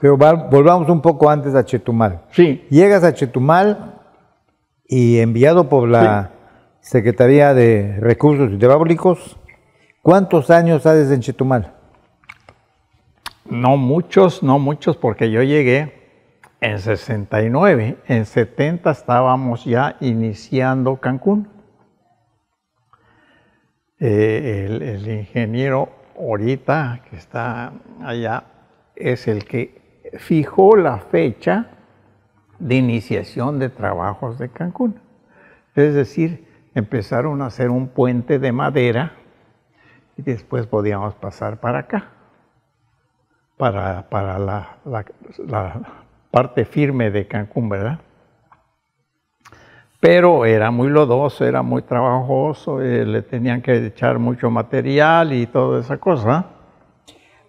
Pero volvamos un poco antes a Chetumal. Sí. Llegas a Chetumal y enviado por la Secretaría de Recursos Hidráulicos, ¿cuántos años haces en Chetumal? No muchos, no muchos, porque yo llegué en 69, en 70 estábamos ya iniciando Cancún. Eh, el, el, ingeniero ahorita que está allá es el que fijó la fecha de iniciación de trabajos de Cancún. Es decir, empezaron a hacer un puente de madera y después podíamos pasar para acá, para, la, parte firme de Cancún, ¿verdad? Pero era muy lodoso, era muy trabajoso, eh, le tenían que echar mucho material y toda esa cosa.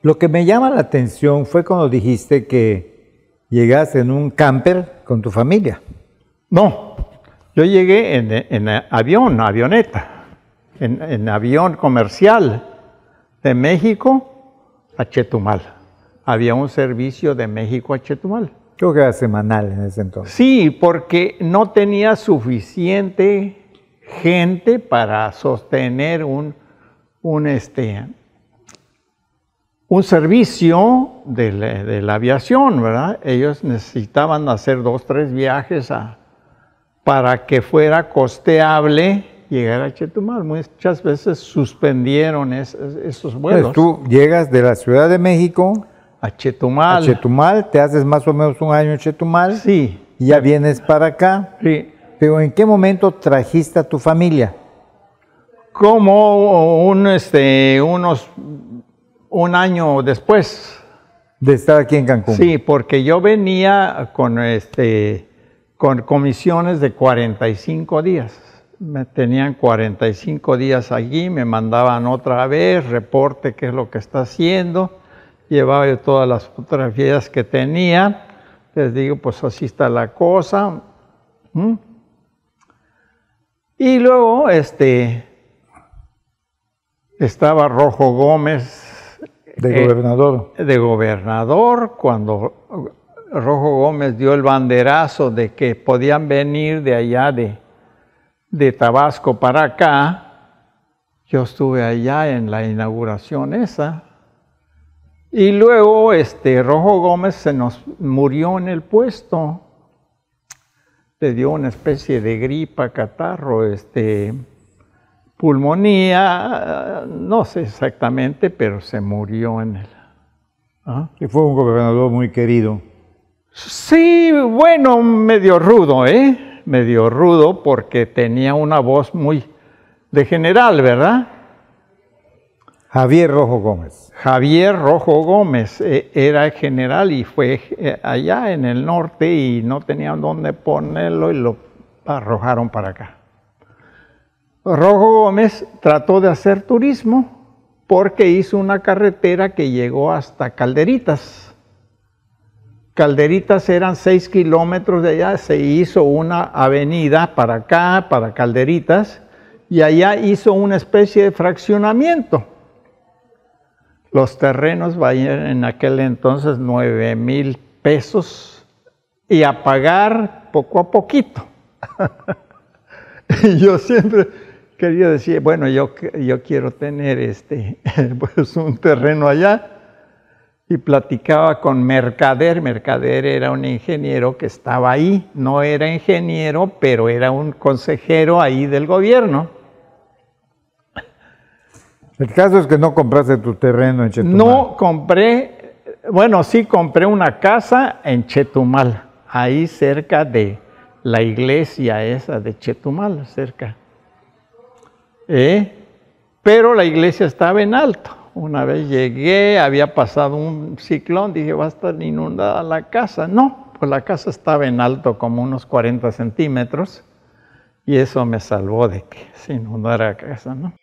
Lo que me llama la atención fue cuando dijiste que llegaste en un camper con tu familia. No, yo llegué en, avión, avioneta, en, avión comercial de México a Chetumal. Había un servicio de México a Chetumal. Creo que era semanal en ese entonces. Sí, porque no tenía suficiente gente para sostener un, un este, un servicio de la, aviación, ¿verdad? Ellos necesitaban hacer dos, tres viajes para que fuera costeable llegar a Chetumal. Muchas veces suspendieron esos vuelos. tú llegas de la Ciudad de México a Chetumal. Chetumal, te haces más o menos un año en Chetumal. Sí. Y ya vienes para acá. Sí. Pero ¿en qué momento trajiste a tu familia? Como este, unos un año después. De estar aquí en Cancún. Sí, porque yo venía con, este, con comisiones de 45 días. Me tenían 45 días allí, me mandaban otra vez, reporte qué es lo que está haciendo. Llevaba yo todas las fotografías que tenía. Les digo, pues así está la cosa. Y luego, este, estaba Rojo Gómez, de eh, gobernador. de gobernador, cuando Rojo Gómez dio el banderazo de que podían venir de allá de, de Tabasco para acá, yo estuve allá en la inauguración esa. Y luego este Rojo Gómez se nos murió en el puesto. Le dio una especie de gripa, catarro, este pulmonía, no sé exactamente, pero se murió en él. ¿ah? Y fue un gobernador muy querido. Sí, bueno, medio rudo, ¿eh? Medio rudo porque tenía una voz muy de general, ¿verdad? Javier Rojo Gómez. Javier Rojo Gómez eh, era general y fue eh, allá en el norte y no tenían dónde ponerlo y lo arrojaron para acá. Rojo Gómez trató de hacer turismo porque hizo una carretera que llegó hasta Calderitas. Calderitas eran seis kilómetros de allá, se hizo una avenida para acá, para Calderitas, y allá hizo una especie de fraccionamiento. Los terrenos valían en aquel entonces 9 mil pesos y a pagar poco a poquito. y yo siempre, quería decir, bueno, yo, yo quiero tener este, pues un terreno allá. Y platicaba con Mercader. Mercader era un ingeniero que estaba ahí. No era ingeniero, pero era un consejero ahí del gobierno. El caso es que no compraste tu terreno en Chetumal. No compré, bueno, sí compré una casa en Chetumal, ahí cerca de la iglesia esa de Chetumal, cerca. ¿eh? pero la iglesia estaba en alto. Una vez llegué, había pasado un ciclón, dije, va a estar inundada la casa. No, pues la casa estaba en alto, como unos 40 centímetros, y eso me salvó de que se inundara la casa, ¿no?